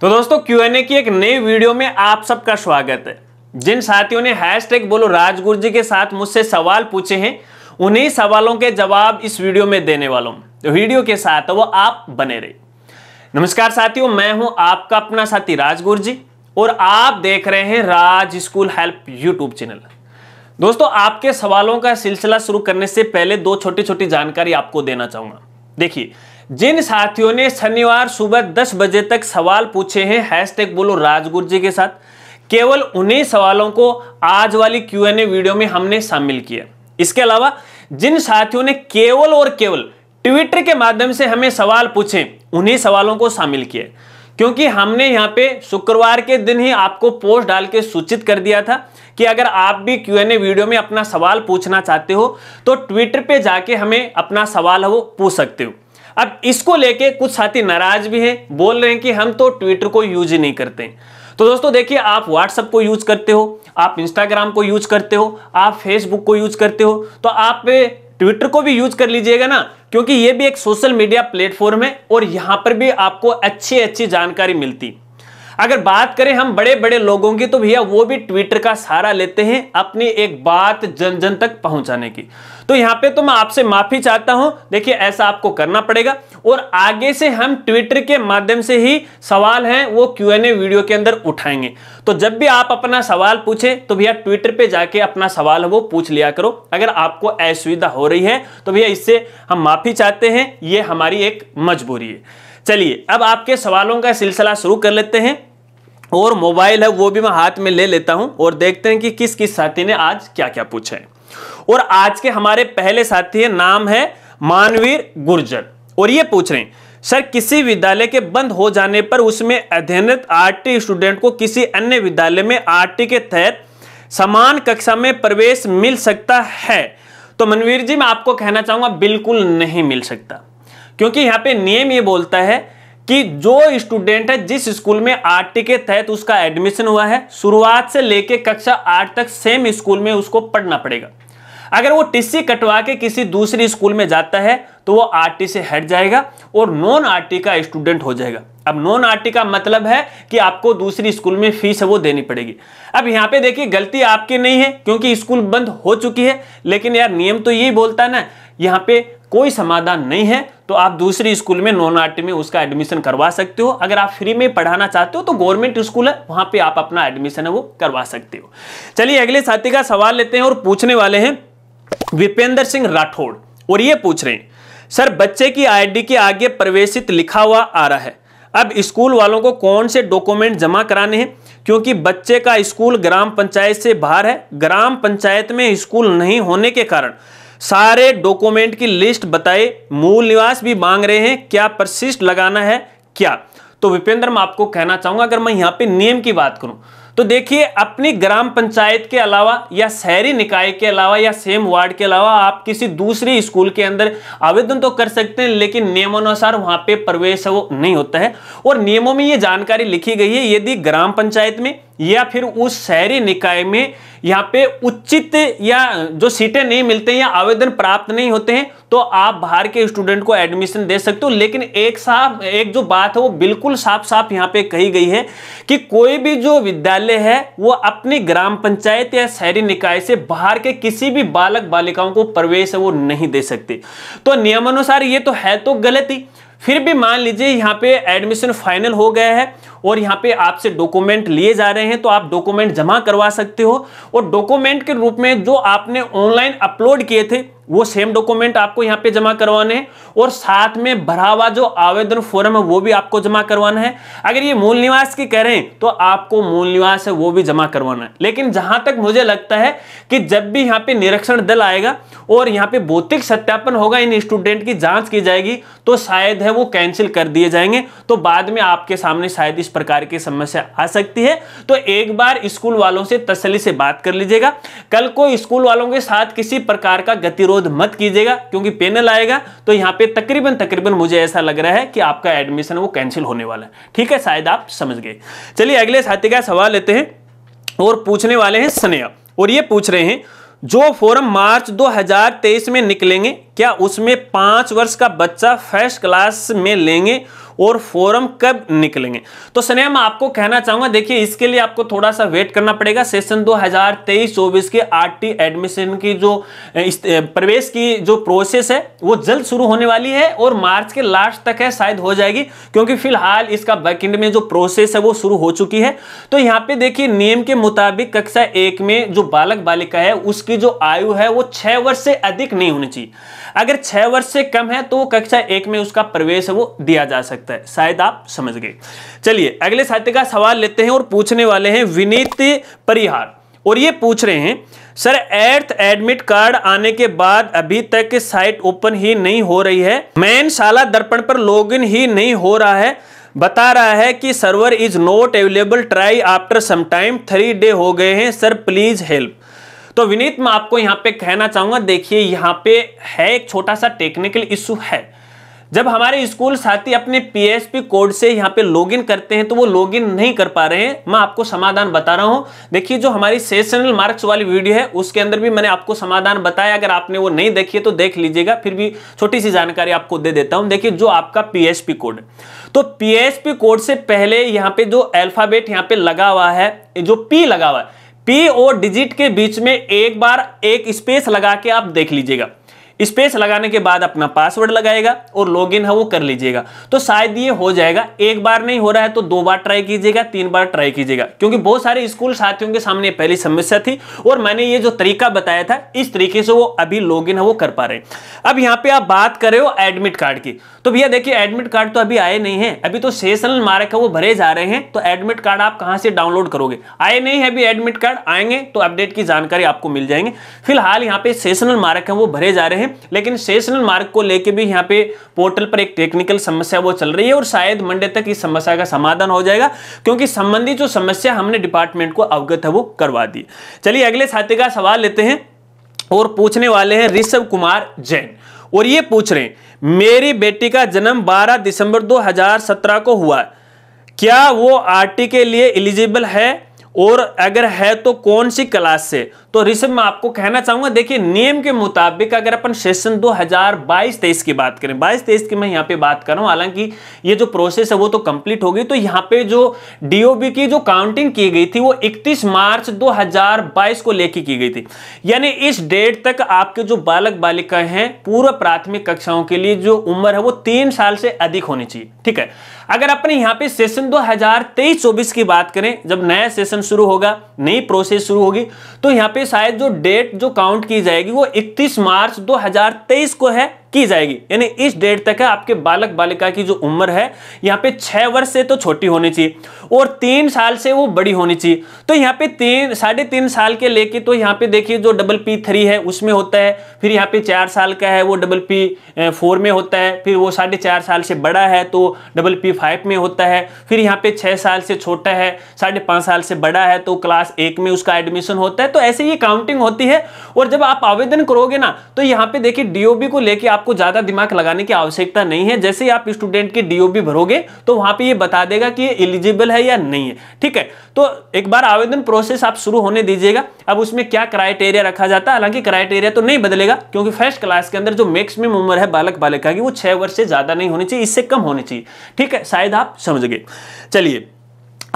तो दोस्तों Q N ए की एक नई वीडियो में आप सबका स्वागत है जिन साथियों ने हैश टैग बोलो राजगुरु जी के साथ मुझसे सवाल पूछे हैं उन्हीं सवालों के जवाब इस वीडियो में देने वाला तो वीडियो के साथ वो आप बने रहे नमस्कार साथियों मैं हूं आपका अपना साथी राजगुरु जी और आप देख रहे हैं Raj school help YouTube channel दोस्तों आपके सवालों का सिलसिला शुरू करने से पहले दो छोटी छोटी जानकारी आपको देना चाहूंगा देखिए जिन साथियों ने शनिवार सुबह दस बजे तक सवाल पूछे हैं हैश टैग बोलो राजगुरु जी के साथ केवल उन्हीं सवालों को आज वाली क्यू एन ए वीडियो में हमने शामिल किया इसके अलावा जिन साथियों ने केवल और केवल ट्विटर के माध्यम से हमें सवाल पूछे उन्हीं सवालों को शामिल किया क्योंकि हमने यहाँ पे शुक्रवार के दिन ही आपको पोस्ट डाल के सूचित कर दिया था कि अगर आप भी क्यू एन ए वीडियो में अपना सवाल पूछना चाहते हो तो ट्विटर पे जाके हमें अपना सवाल हो वो पूछ सकते हो अब इसको लेके कुछ साथी नाराज भी हैं बोल रहे हैं कि हम तो ट्विटर को यूज ही नहीं करते तो दोस्तों देखिए आप व्हाट्सअप को यूज करते हो आप इंस्टाग्राम को यूज करते हो आप फेसबुक को यूज करते हो तो आप ट्विटर को भी यूज कर लीजिएगा ना क्योंकि ये भी एक सोशल मीडिया प्लेटफॉर्म है और यहाँ पर भी आपको अच्छी अच्छी जानकारी मिलती अगर बात करें हम बड़े बड़े लोगों की तो भैया वो भी ट्विटर का सहारा लेते हैं अपनी एक बात जन जन तक पहुंचाने की तो यहाँ पे तो मैं आपसे माफी चाहता हूं देखिए ऐसा आपको करना पड़ेगा और आगे से हम ट्विटर के माध्यम से ही सवाल हैं वो क्यू एन ए वीडियो के अंदर उठाएंगे तो जब भी आप अपना सवाल पूछें तो भैया ट्विटर पे जाके अपना सवाल वो पूछ लिया करो अगर आपको असुविधा हो रही है तो भैया इससे हम माफी चाहते हैं ये हमारी एक मजबूरी है चलिए अब आपके सवालों का सिलसिला शुरू कर लेते हैं और मोबाइल है वो भी मैं हाथ में ले लेता हूं और देखते हैं कि किस किस साथी ने आज क्या क्या पूछा है और आज के हमारे पहले साथी है नाम है मानवीर गुर्जर और ये पूछ रहे हैं सर किसी विद्यालय के बंद हो जाने पर उसमें अध्ययनरत आरटी स्टूडेंट को किसी अन्य विद्यालय में आरटी के तहत समान कक्षा में प्रवेश मिल सकता है तो मनवीर जी मैं आपको कहना चाहूंगा बिल्कुल नहीं मिल सकता क्योंकि यहाँ पे नियम ये बोलता है कि जो स्टूडेंट है जिस स्कूल में आरटी के तहत उसका एडमिशन हुआ है शुरुआत से लेके कक्षा आठ तक सेम स्कूल में उसको पढ़ना पड़ेगा अगर वो टीसी कटवा के किसी दूसरे स्कूल में जाता है तो वो आरटी से हट जाएगा और नॉन आरटी का स्टूडेंट हो जाएगा अब नॉन आरटी का मतलब है कि आपको दूसरी स्कूल में फीस वो देनी पड़ेगी अब यहाँ पे देखिए गलती आपकी नहीं है क्योंकि स्कूल बंद हो चुकी है लेकिन यार नियम तो यही बोलता है ना यहाँ पे कोई समाधान नहीं है तो आप दूसरी स्कूल में नॉन आरटी में उसका एडमिशन करवा सकते हो अगर आप फ्री में पढ़ाना चाहते हो तो गवर्नमेंट स्कूल है वहां पे आप अपना एडमिशन है वो करवा सकते हो चलिए अगले साथी का सवाल लेते हैं और पूछने वाले हैं विपेंद्र सिंह राठौड़ और ये पूछ रहे हैं सर बच्चे की आई के आगे प्रवेशित लिखा हुआ आ रहा है अब स्कूल वालों को कौन से डॉक्यूमेंट जमा कराने हैं क्योंकि बच्चे का स्कूल ग्राम पंचायत से बाहर है ग्राम पंचायत में स्कूल नहीं होने के कारण सारे डॉक्यूमेंट की लिस्ट बताए मूल निवास भी मांग रहे हैं क्या परसिस्ट लगाना है क्या तो विपेंद्र मैं आपको कहना चाहूंगा अगर मैं यहां पे नियम की बात करूं तो देखिए अपनी ग्राम पंचायत के अलावा या शहरी निकाय के अलावा या सेम वार्ड के अलावा आप किसी दूसरी स्कूल के अंदर आवेदन तो कर सकते हैं लेकिन नियमानुसार वहां पे प्रवेश वो नहीं होता है और नियमों में ये जानकारी लिखी गई है यदि ग्राम पंचायत में या फिर उस शहरी निकाय में यहाँ पे उचित या जो सीटें नहीं मिलते हैं या आवेदन प्राप्त नहीं होते हैं तो आप बाहर के स्टूडेंट को एडमिशन दे सकते हो लेकिन एक साफ एक जो बात है वो बिल्कुल साफ साफ यहाँ पे कही गई है कि कोई भी जो विद्यालय है वो अपनी ग्राम पंचायत या शहरी निकाय से बाहर के किसी भी बालक बालिकाओं को प्रवेश है वो नहीं दे सकते तो नियमानुसार ये तो है तो गलत ही फिर भी मान लीजिए यहाँ पे एडमिशन फाइनल हो गया है और यहाँ पे आपसे डॉक्यूमेंट लिए जा रहे हैं तो आप डॉक्यूमेंट जमा करवा सकते हो और डॉक्यूमेंट के रूप में जो आपने ऑनलाइन अपलोड किए थे वो सेम डॉक्यूमेंट आपको यहाँ पे जमा करवाने हैं और साथ में भरा हुआ जो आवेदन फॉर्म है वो भी आपको जमा करवाना है अगर ये मूल निवास की करें तो आपको मूल निवास है वो भी जमा करवाना है लेकिन जहां तक मुझे लगता है कि जब भी यहाँ पे निरीक्षण दल आएगा और यहाँ पे भौतिक सत्यापन होगा इन स्टूडेंट की जांच की जाएगी तो शायद है वो कैंसिल कर दिए जाएंगे तो बाद में आपके सामने शायद इस प्रकार की समस्या आ सकती है तो एक बार स्कूल वालों से तसली से बात कर लीजिएगा कल को स्कूल वालों के साथ किसी प्रकार का गतिरोध विरोध मत कीजिएगा क्योंकि पेनल आएगा तो यहाँ पे तकरीबन तकरीबन मुझे ऐसा लग रहा है कि आपका एडमिशन वो कैंसिल होने वाला है ठीक है शायद आप समझ गए चलिए अगले साथी का सवाल लेते हैं और पूछने वाले हैं स्नेहा और ये पूछ रहे हैं जो फोरम मार्च 2023 में निकलेंगे क्या उसमें पांच वर्ष का बच्चा फर्स्ट क्लास में लेंगे और फोरम कब निकलेंगे तो स्नेह मैं आपको कहना चाहूंगा देखिए इसके लिए आपको थोड़ा सा वेट करना पड़ेगा सेशन 2023 हजार के आरटी एडमिशन की जो प्रवेश की जो प्रोसेस है वो जल्द शुरू होने वाली है और मार्च के लास्ट तक है शायद हो जाएगी क्योंकि फिलहाल इसका बैकेंड में जो प्रोसेस है वो शुरू हो चुकी है तो यहाँ पे देखिए नियम के मुताबिक कक्षा एक में जो बालक बालिका है उसकी जो आयु है वो छह वर्ष से अधिक नहीं होनी चाहिए अगर छह वर्ष से कम है तो कक्षा एक में उसका प्रवेश वो दिया जा सकता है सकता है शायद आप समझ गए चलिए अगले साहित्य का सवाल लेते हैं और पूछने वाले हैं विनीत परिहार और ये पूछ रहे हैं सर एर्थ एडमिट कार्ड आने के बाद अभी तक साइट ओपन ही नहीं हो रही है मैन शाला दर्पण पर लॉगिन ही नहीं हो रहा है बता रहा है कि server is not available try after some time three day हो गए हैं सर प्लीज हेल्प तो विनीत मैं आपको यहां पे कहना चाहूंगा देखिए यहां पे है एक छोटा सा टेक्निकल इशू है जब हमारे स्कूल साथी अपने पीएसपी कोड से यहाँ पे लॉगिन करते हैं तो वो लॉगिन नहीं कर पा रहे हैं मैं आपको समाधान बता रहा हूँ देखिए जो हमारी सेशनल मार्क्स वाली वीडियो है उसके अंदर भी मैंने आपको समाधान बताया अगर आपने वो नहीं देखी है तो देख लीजिएगा फिर भी छोटी सी जानकारी आपको दे देता हूँ देखिए जो आपका पीएसपी कोड तो पी कोड से पहले यहाँ पे जो एल्फाबेट यहाँ पे लगा हुआ है जो पी लगा हुआ है पी और डिजिट के बीच में एक बार एक स्पेस लगा के आप देख लीजिएगा स्पेस लगाने के बाद अपना पासवर्ड लगाएगा और लॉगिन है वो कर लीजिएगा तो शायद ये हो जाएगा एक बार नहीं हो रहा है तो दो बार ट्राई कीजिएगा तीन बार ट्राई कीजिएगा क्योंकि बहुत सारे स्कूल साथियों के सामने पहली समस्या थी और मैंने ये जो तरीका बताया था इस तरीके से वो अभी लॉग है वो कर पा रहे अब यहाँ पे आप बात कर रहे हो एडमिट कार्ड की तो भैया देखिए एडमिट कार्ड तो अभी आए नहीं है अभी तो सेशनल मार्क है वो भरे जा रहे हैं तो एडमिट कार्ड आप कहाँ से डाउनलोड करोगे आए नहीं है अभी एडमिट कार्ड आएंगे तो अपडेट की जानकारी आपको मिल जाएंगे फिलहाल यहाँ पे सेशनल मार्क है वो भरे जा रहे हैं लेकिन सेशनल मार्ग को लेके भी यहाँ पे पोर्टल पर एक टेक्निकल समस्या वो चल रही है और शायद मंडे तक इस समस्या का समाधान हो जाएगा क्योंकि संबंधित जो समस्या हमने डिपार्टमेंट को अवगत है वो करवा दी चलिए अगले साथी का सवाल लेते हैं और पूछने वाले हैं ऋषभ कुमार जैन और ये पूछ रहे हैं मेरी बेटी का जन्म 12 दिसंबर 2017 को हुआ क्या वो आरटी के लिए एलिजिबल है और अगर है तो कौन सी क्लास से तो ऋषभ मैं आपको कहना चाहूंगा देखिए नियम के मुताबिक अगर अपन सेशन 2022-23 की बात करें 22-23 की मैं यहाँ पे बात कर रहा हूँ हालांकि ये जो प्रोसेस है वो तो कंप्लीट हो गई तो यहाँ पे जो डीओबी की जो काउंटिंग की गई थी वो 31 मार्च 2022 को लेके की गई थी यानी इस डेट तक आपके जो बालक बालिकाएं हैं पूर्व प्राथमिक कक्षाओं के लिए जो उम्र है वो तीन साल से अधिक होनी चाहिए ठीक है अगर अपने यहाँ पे सेशन दो हजार की बात करें जब नया सेशन कंजम्पशन शुरू होगा नई प्रोसेस शुरू होगी तो यहाँ पे शायद जो डेट जो काउंट की जाएगी वो 31 मार्च 2023 को है की जाएगी यानी इस डेट तक है आपके बालक बालिका की जो उम्र है यहाँ पे छह वर्ष से तो छोटी होनी चाहिए और तीन साल से वो बड़ी होनी चाहिए तो यहाँ पे तीन साढ़े तीन साल के लेके तो यहाँ पे देखिए जो डबल पी थ्री है उसमें होता है फिर यहाँ पे चार साल का है वो डबल पी फोर में होता है फिर वो साढ़े चार साल से बड़ा है तो डबल पी फाइव में होता है फिर यहाँ पे छः साल से छोटा है साढ़े पाँच साल से बड़ा है तो क्लास एक में उसका एडमिशन होता है तो ऐसे ये काउंटिंग होती है और जब आप आवेदन करोगे ना तो यहाँ पे देखिए डीओबी को लेकर आप आपको ज़्यादा दिमाग लगाने की आवश्यकता नहीं है जैसे ही आप स्टूडेंट की डीओबी भरोगे तो वहां पे ये बता देगा कि ये एलिजिबल है या नहीं है ठीक है तो एक बार आवेदन प्रोसेस आप शुरू होने दीजिएगा अब उसमें क्या क्राइटेरिया रखा जाता है हालांकि क्राइटेरिया तो नहीं बदलेगा क्योंकि फर्स्ट क्लास के अंदर जो मैक्सिमम उम्र है बालक बालिका की वो छह वर्ष से ज़्यादा नहीं होनी चाहिए इससे कम होनी चाहिए ठीक है शायद आप समझ गए चलिए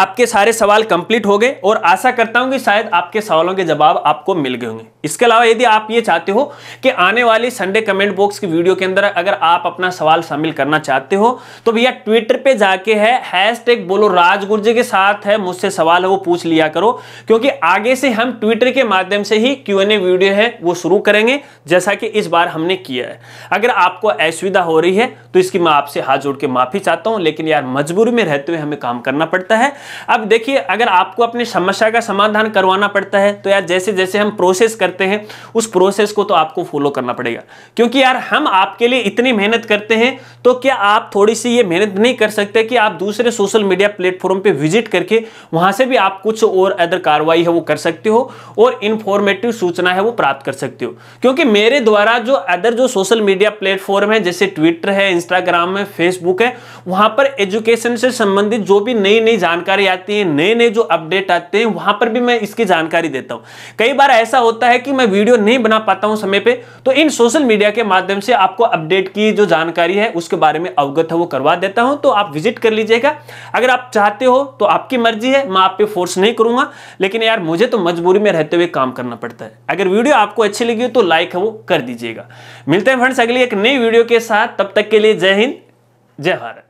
आपके सारे सवाल कंप्लीट हो गए और आशा करता हूं कि शायद आपके सवालों के जवाब आपको मिल गए होंगे इसके अलावा यदि आप ये चाहते हो कि आने वाली संडे कमेंट बॉक्स की वीडियो के अंदर अगर आप अपना सवाल शामिल करना चाहते हो तो भैया ट्विटर पे जाके है हैशटैग बोलो राजगुर्जे के साथ है मुझसे सवाल है वो पूछ लिया करो क्योंकि आगे से हम ट्विटर के माध्यम से ही क्यू एन ए वीडियो है वो शुरू करेंगे जैसा कि इस बार हमने किया है अगर आपको असुविधा हो रही है तो इसकी मैं आपसे हाथ जोड़ के माफी चाहता हूँ लेकिन यार मजबूरी में रहते हुए हमें काम करना पड़ता है अब देखिए अगर आपको अपनी समस्या का समाधान करवाना पड़ता है तो यार जैसे जैसे हम प्रोसेस कर करते हैं उस प्रोसेस को तो आपको फॉलो करना पड़ेगा क्योंकि यार हम आपके लिए इतनी मेहनत करते हैं तो क्या आप थोड़ी सी ये मेहनत नहीं कर सकते कि आप दूसरे सोशल मीडिया प्लेटफॉर्म पर विजिट करके वहां से भी आप कुछ और अदर कार्रवाई है वो कर सकते हो और इन्फॉर्मेटिव सूचना है वो प्राप्त कर सकते हो क्योंकि मेरे द्वारा जो अदर जो सोशल मीडिया प्लेटफॉर्म है जैसे ट्विटर है इंस्टाग्राम है फेसबुक है वहां पर एजुकेशन से संबंधित जो भी नई नई जानकारी आती है नए नए जो अपडेट आते हैं वहां पर भी मैं इसकी जानकारी देता हूं कई बार ऐसा होता है है कि मैं वीडियो नहीं बना पाता हूं समय पे तो इन सोशल मीडिया के माध्यम से आपको अपडेट की जो जानकारी है उसके बारे में अवगत है वो करवा देता हूं तो आप विजिट कर लीजिएगा अगर आप चाहते हो तो आपकी मर्जी है मैं आप पे फोर्स नहीं करूंगा लेकिन यार मुझे तो मजबूरी में रहते हुए काम करना पड़ता है अगर वीडियो आपको अच्छी लगी हो तो लाइक है वो कर दीजिएगा मिलते हैं फ्रेंड्स अगली एक नई वीडियो के साथ तब तक के लिए जय हिंद जय भारत